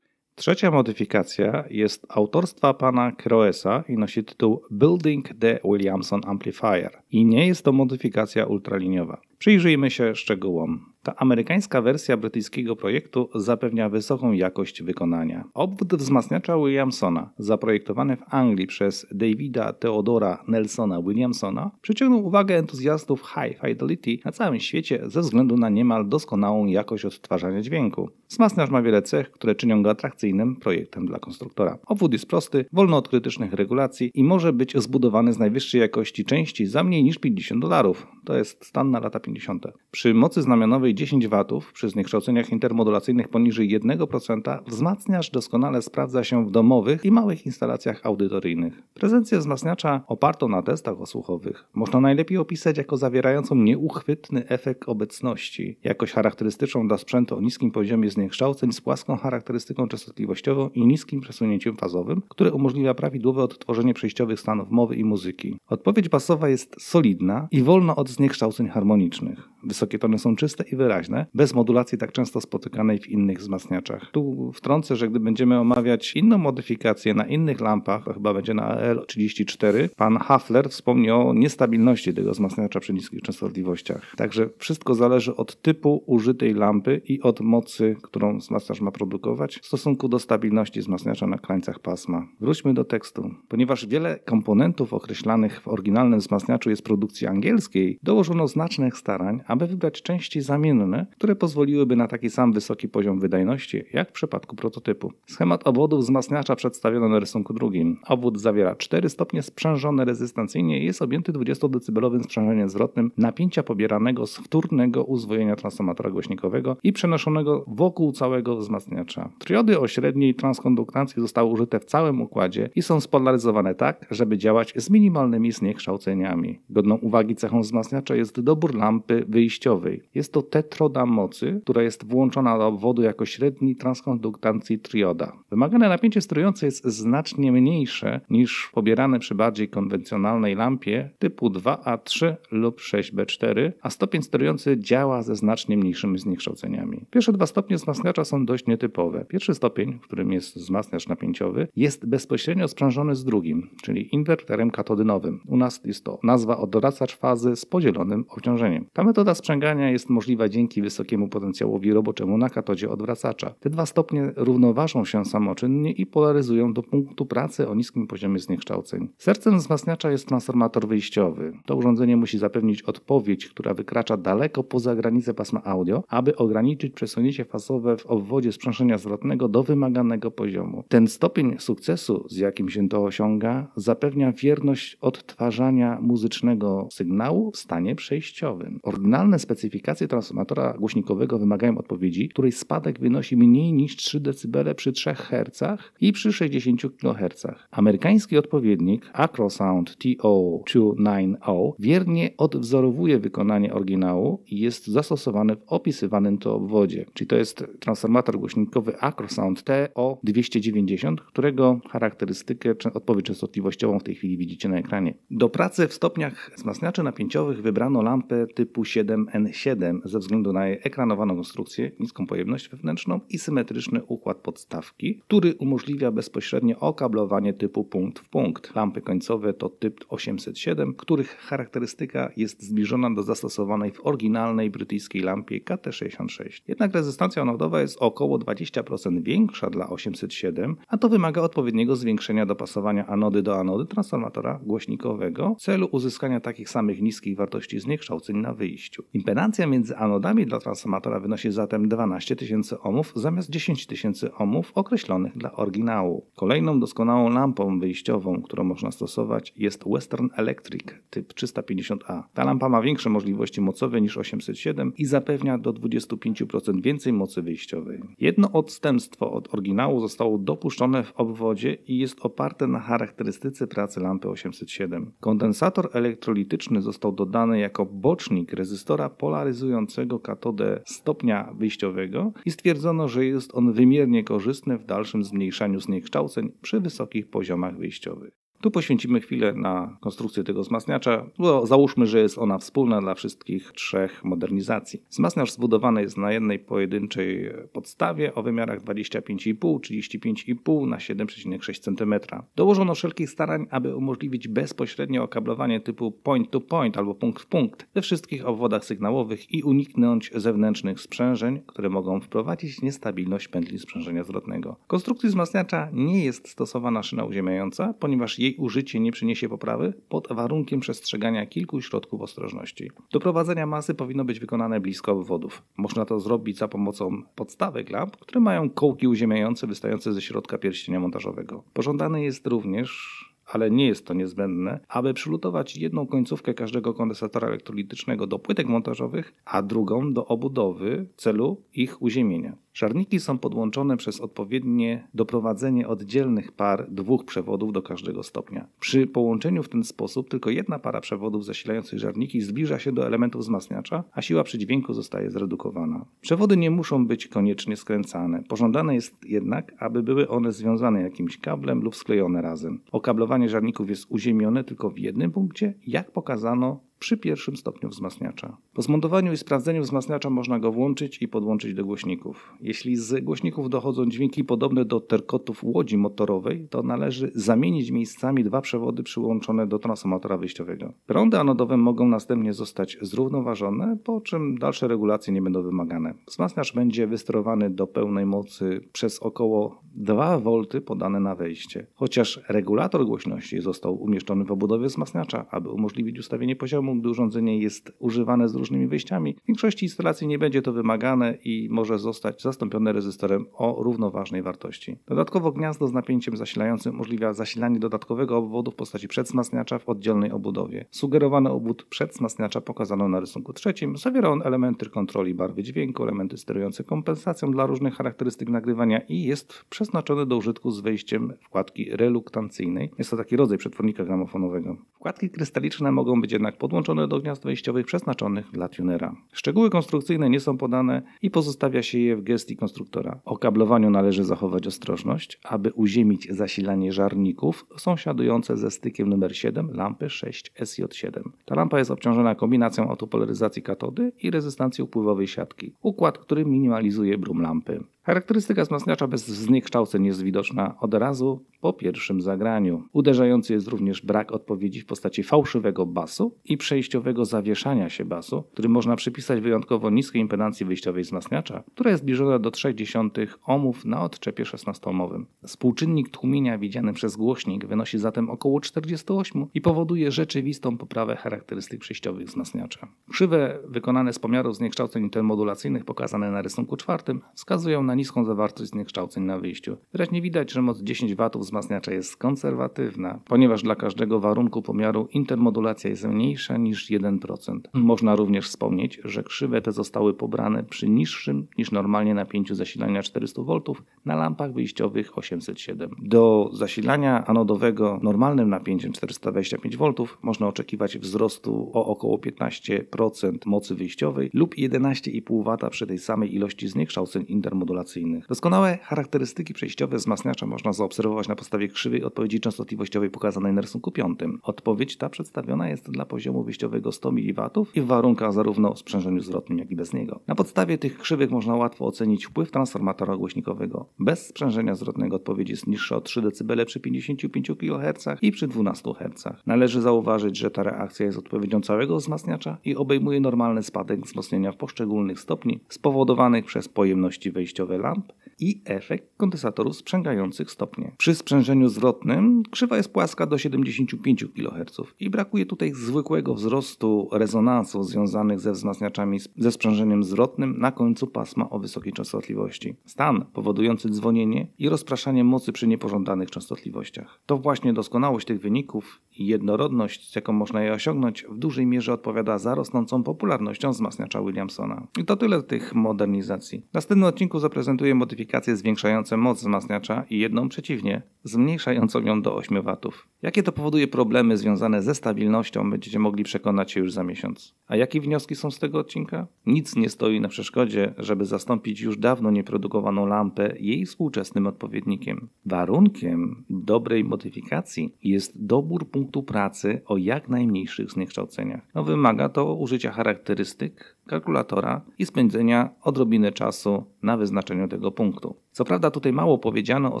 Trzecia modyfikacja jest autorstwa pana Croesa i nosi tytuł Building the Williamson Amplifier i nie jest to modyfikacja ultraliniowa. Przyjrzyjmy się szczegółom. Ta amerykańska wersja brytyjskiego projektu zapewnia wysoką jakość wykonania. Obwód wzmacniacza Williamsona, zaprojektowany w Anglii przez Davida Theodora Nelsona Williamsona, przyciągnął uwagę entuzjastów High Fidelity na całym świecie ze względu na niemal doskonałą jakość odtwarzania dźwięku. Wzmacniacz ma wiele cech, które czynią go atrakcyjnym projektem dla konstruktora. Obwód jest prosty, wolno od krytycznych regulacji i może być zbudowany z najwyższej jakości części za mniej niż 50 dolarów. To jest stan na lata 50. Przy mocy znamionowej 10 W przy zniekształceniach intermodulacyjnych poniżej 1% wzmacniacz doskonale sprawdza się w domowych i małych instalacjach audytoryjnych. Prezencję wzmacniacza oparto na testach osłuchowych. Można najlepiej opisać jako zawierającą nieuchwytny efekt obecności, Jakość charakterystyczną dla sprzętu o niskim poziomie zniekształceń z płaską charakterystyką częstotliwościową i niskim przesunięciem fazowym, które umożliwia prawidłowe odtworzenie przejściowych stanów mowy i muzyki. Odpowiedź basowa jest solidna i wolna od zniekształceń harmonicznych. Wysokie tony są czyste i wyraźne, bez modulacji tak często spotykanej w innych wzmacniaczach. Tu wtrącę, że gdy będziemy omawiać inną modyfikację na innych lampach, to chyba będzie na AL34, pan Hafler wspomni o niestabilności tego wzmacniacza przy niskich częstotliwościach. Także wszystko zależy od typu użytej lampy i od mocy, którą wzmacniacz ma produkować w stosunku do stabilności wzmacniacza na krańcach pasma. Wróćmy do tekstu. Ponieważ wiele komponentów określanych w oryginalnym wzmacniaczu jest produkcji angielskiej, dołożono znaczne starań, aby wybrać części zamienne, które pozwoliłyby na taki sam wysoki poziom wydajności, jak w przypadku prototypu. Schemat obwodów wzmacniacza przedstawiono na rysunku drugim. Obwód zawiera 4 stopnie sprzężone rezystancyjnie i jest objęty 20-decybelowym sprzężeniem zwrotnym napięcia pobieranego z wtórnego uzwojenia transformatora głośnikowego i przenoszonego wokół całego wzmacniacza. Triody o średniej transkonduktancji zostały użyte w całym układzie i są spolaryzowane tak, żeby działać z minimalnymi zniekształceniami. Godną uwagi cechą wzmacniacza jest dobór lamp lampy wyjściowej. Jest to tetroda mocy, która jest włączona do obwodu jako średniej transkonduktancji trioda. Wymagane napięcie sterujące jest znacznie mniejsze niż pobierane przy bardziej konwencjonalnej lampie typu 2A3 lub 6B4, a stopień sterujący działa ze znacznie mniejszymi zniekształceniami. Pierwsze dwa stopnie wzmacniacza są dość nietypowe. Pierwszy stopień, w którym jest wzmacniacz napięciowy, jest bezpośrednio sprzężony z drugim, czyli inwerterem katodynowym. U nas jest to nazwa odwracacz fazy z podzielonym obciążeniem. Ta metoda sprzęgania jest możliwa dzięki wysokiemu potencjałowi roboczemu na katodzie odwracacza. Te dwa stopnie równoważą się samoczynnie i polaryzują do punktu pracy o niskim poziomie zniekształceń. Sercem wzmacniacza jest transformator wyjściowy. To urządzenie musi zapewnić odpowiedź, która wykracza daleko poza granicę pasma audio, aby ograniczyć przesunięcie fasowe w obwodzie sprzężenia zwrotnego do wymaganego poziomu. Ten stopień sukcesu, z jakim się to osiąga, zapewnia wierność odtwarzania muzycznego sygnału w stanie przejściowym. Oryginalne specyfikacje transformatora głośnikowego wymagają odpowiedzi, której spadek wynosi mniej niż 3 dB przy 3 Hz i przy 60 kHz. Amerykański odpowiednik Acrosound TO290 wiernie odwzorowuje wykonanie oryginału i jest zastosowany w opisywanym to obwodzie. Czyli to jest transformator głośnikowy Acrosound TO290, którego charakterystykę odpowiedź częstotliwościową w tej chwili widzicie na ekranie. Do pracy w stopniach wzmacniaczy napięciowych wybrano lampę typu typu 7N7 ze względu na jej ekranowaną konstrukcję, niską pojemność wewnętrzną i symetryczny układ podstawki, który umożliwia bezpośrednie okablowanie typu punkt w punkt. Lampy końcowe to typ 807, których charakterystyka jest zbliżona do zastosowanej w oryginalnej brytyjskiej lampie KT66. Jednak rezystancja onodowa jest około 20% większa dla 807, a to wymaga odpowiedniego zwiększenia dopasowania anody do anody transformatora głośnikowego w celu uzyskania takich samych niskich wartości zniekształceń na wyjściu. Impedancja między anodami dla transformatora wynosi zatem 12 tysięcy ohmów zamiast 10 tysięcy ohmów określonych dla oryginału. Kolejną doskonałą lampą wyjściową, którą można stosować jest Western Electric typ 350A. Ta lampa ma większe możliwości mocowe niż 807 i zapewnia do 25% więcej mocy wyjściowej. Jedno odstępstwo od oryginału zostało dopuszczone w obwodzie i jest oparte na charakterystyce pracy lampy 807. Kondensator elektrolityczny został dodany jako boczny wskaźnik rezystora polaryzującego katodę stopnia wyjściowego i stwierdzono, że jest on wymiernie korzystny w dalszym zmniejszaniu zniekształceń przy wysokich poziomach wyjściowych. Tu poświęcimy chwilę na konstrukcję tego wzmacniacza, bo załóżmy, że jest ona wspólna dla wszystkich trzech modernizacji. Wzmacniacz zbudowany jest na jednej pojedynczej podstawie o wymiarach 25,5, 35,5 na 7,6 cm. Dołożono wszelkich starań, aby umożliwić bezpośrednie okablowanie typu point-to-point -point albo punkt punkt we wszystkich obwodach sygnałowych i uniknąć zewnętrznych sprzężeń, które mogą wprowadzić niestabilność pętli sprzężenia zwrotnego. Konstrukcji wzmacniacza nie jest stosowana szyna uziemiająca, ponieważ jej użycie nie przyniesie poprawy, pod warunkiem przestrzegania kilku środków ostrożności. Doprowadzenia masy powinno być wykonane blisko obwodów. Można to zrobić za pomocą podstawek lamp, które mają kołki uziemiające wystające ze środka pierścienia montażowego. Pożądane jest również ale nie jest to niezbędne, aby przylutować jedną końcówkę każdego kondensatora elektrolitycznego do płytek montażowych, a drugą do obudowy w celu ich uziemienia. Szarniki są podłączone przez odpowiednie doprowadzenie oddzielnych par dwóch przewodów do każdego stopnia. Przy połączeniu w ten sposób tylko jedna para przewodów zasilających żarniki zbliża się do elementów wzmacniacza, a siła przydźwięku zostaje zredukowana. Przewody nie muszą być koniecznie skręcane. Pożądane jest jednak, aby były one związane jakimś kablem lub sklejone razem. Okablowanie Losowanie żarników jest uziemione tylko w jednym punkcie, jak pokazano przy pierwszym stopniu wzmacniacza. Po zmontowaniu i sprawdzeniu wzmacniacza można go włączyć i podłączyć do głośników. Jeśli z głośników dochodzą dźwięki podobne do terkotów łodzi motorowej, to należy zamienić miejscami dwa przewody przyłączone do transformatora wyjściowego. Prądy anodowe mogą następnie zostać zrównoważone, po czym dalsze regulacje nie będą wymagane. Wzmacniacz będzie wysterowany do pełnej mocy przez około 2 V podane na wejście. Chociaż regulator głośności został umieszczony w obudowie wzmacniacza, aby umożliwić ustawienie poziomu domu, gdy urządzenie jest używane z różnymi wyjściami. W większości instalacji nie będzie to wymagane i może zostać zastąpione rezystorem o równoważnej wartości. Dodatkowo gniazdo z napięciem zasilającym umożliwia zasilanie dodatkowego obwodu w postaci przedsmacniacza w oddzielnej obudowie. Sugerowany obwód przedsmacniacza pokazano na rysunku trzecim. Zawiera on elementy kontroli barwy dźwięku, elementy sterujące kompensacją dla różnych charakterystyk nagrywania i jest przeznaczony do użytku z wejściem wkładki reluktancyjnej. Jest to taki rodzaj przetwornika gramofonowego. Wkładki krystaliczne mogą być jednak podłączone podłączone do gniazd wejściowych przeznaczonych dla tunera. Szczegóły konstrukcyjne nie są podane i pozostawia się je w gestii konstruktora. O kablowaniu należy zachować ostrożność, aby uziemić zasilanie żarników sąsiadujące ze stykiem numer 7 lampy 6SJ7. Ta lampa jest obciążona kombinacją autopolaryzacji katody i rezystancji upływowej siatki, układ, który minimalizuje brum lampy. Charakterystyka wzmacniacza bez zniekształceń jest widoczna od razu po pierwszym zagraniu. Uderzający jest również brak odpowiedzi w postaci fałszywego basu i przejściowego zawieszania się basu, który można przypisać wyjątkowo niskiej impedancji wyjściowej wzmacniacza, która jest zbliżona do 0,3 ohmów na odczepie 16 omowym Współczynnik tłumienia widziany przez głośnik wynosi zatem około 48 i powoduje rzeczywistą poprawę charakterystyk przejściowych wzmacniacza. Krzywe wykonane z pomiaru zniekształceń intermodulacyjnych pokazane na rysunku czwartym wskazują na niską zawartość zniekształceń na wyjściu. Wyraźnie widać, że moc 10 W wzmacniacza jest konserwatywna, ponieważ dla każdego warunku pomiaru intermodulacja jest mniejsza niż 1%. Można również wspomnieć, że krzywe te zostały pobrane przy niższym niż normalnie napięciu zasilania 400 V na lampach wyjściowych 807. Do zasilania anodowego normalnym napięciem 425 V można oczekiwać wzrostu o około 15% mocy wyjściowej lub 11,5 W przy tej samej ilości zniekształceń intermodulacji informacyjnych. Doskonałe charakterystyki przejściowe wzmacniacza można zaobserwować na podstawie krzywej odpowiedzi częstotliwościowej pokazanej na rysunku 5. Odpowiedź ta przedstawiona jest dla poziomu wyjściowego 100 mW i w warunkach zarówno o sprzężeniu zwrotnym, jak i bez niego. Na podstawie tych krzywych można łatwo ocenić wpływ transformatora głośnikowego. Bez sprzężenia zwrotnego odpowiedź jest niższa o 3 dB przy 55 kHz i przy 12 Hz. Należy zauważyć, że ta reakcja jest odpowiedzią całego wzmacniacza i obejmuje normalny spadek wzmocnienia w poszczególnych stopni spowodowanych przez pojemności wejściowe lamp i efekt kondensatorów sprzęgających stopnie. Przy sprzężeniu zwrotnym krzywa jest płaska do 75 kHz i brakuje tutaj zwykłego wzrostu rezonansów związanych ze wzmacniaczami ze sprzężeniem zwrotnym na końcu pasma o wysokiej częstotliwości. Stan powodujący dzwonienie i rozpraszanie mocy przy niepożądanych częstotliwościach. To właśnie doskonałość tych wyników i jednorodność, jaką można je osiągnąć, w dużej mierze odpowiada za rosnącą popularnością wzmacniacza Williamsona. I to tyle tych modernizacji. W następnym odcinku zapraszam prezentuje modyfikacje zwiększające moc wzmacniacza i jedną przeciwnie, zmniejszającą ją do 8 W. Jakie to powoduje problemy związane ze stabilnością, będziecie mogli przekonać się już za miesiąc. A jakie wnioski są z tego odcinka? Nic nie stoi na przeszkodzie, żeby zastąpić już dawno nieprodukowaną lampę jej współczesnym odpowiednikiem. Warunkiem dobrej modyfikacji jest dobór punktu pracy o jak najmniejszych zniekształceniach. No, wymaga to użycia charakterystyk, kalkulatora i spędzenia odrobinę czasu na wyznaczeniu tego punktu. Co prawda tutaj mało powiedziano o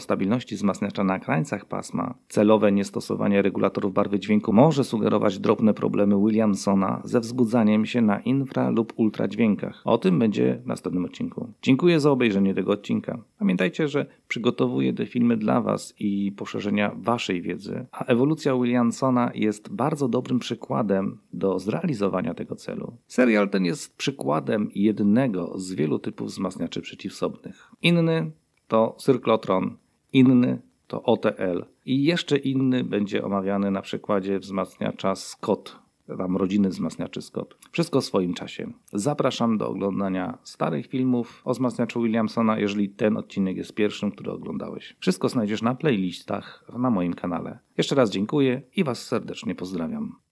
stabilności wzmacniacza na krańcach pasma. Celowe niestosowanie regulatorów barwy dźwięku może sugerować drobne problemy Williamsona ze wzbudzaniem się na infra lub ultradźwiękach. O tym będzie w następnym odcinku. Dziękuję za obejrzenie tego odcinka. Pamiętajcie, że przygotowuję te filmy dla Was i poszerzenia Waszej wiedzy, a ewolucja Williamsona jest bardzo dobrym przykładem do zrealizowania tego celu. Serial ten jest przykładem jednego z wielu typów wzmacniaczy przeciwsobnych. Inny to cyrklotron, inny to OTL i jeszcze inny będzie omawiany na przykładzie wzmacniacza Scott, tam rodziny wzmacniaczy Scott. Wszystko w swoim czasie. Zapraszam do oglądania starych filmów o wzmacniaczu Williamsona, jeżeli ten odcinek jest pierwszym, który oglądałeś. Wszystko znajdziesz na playlistach na moim kanale. Jeszcze raz dziękuję i Was serdecznie pozdrawiam.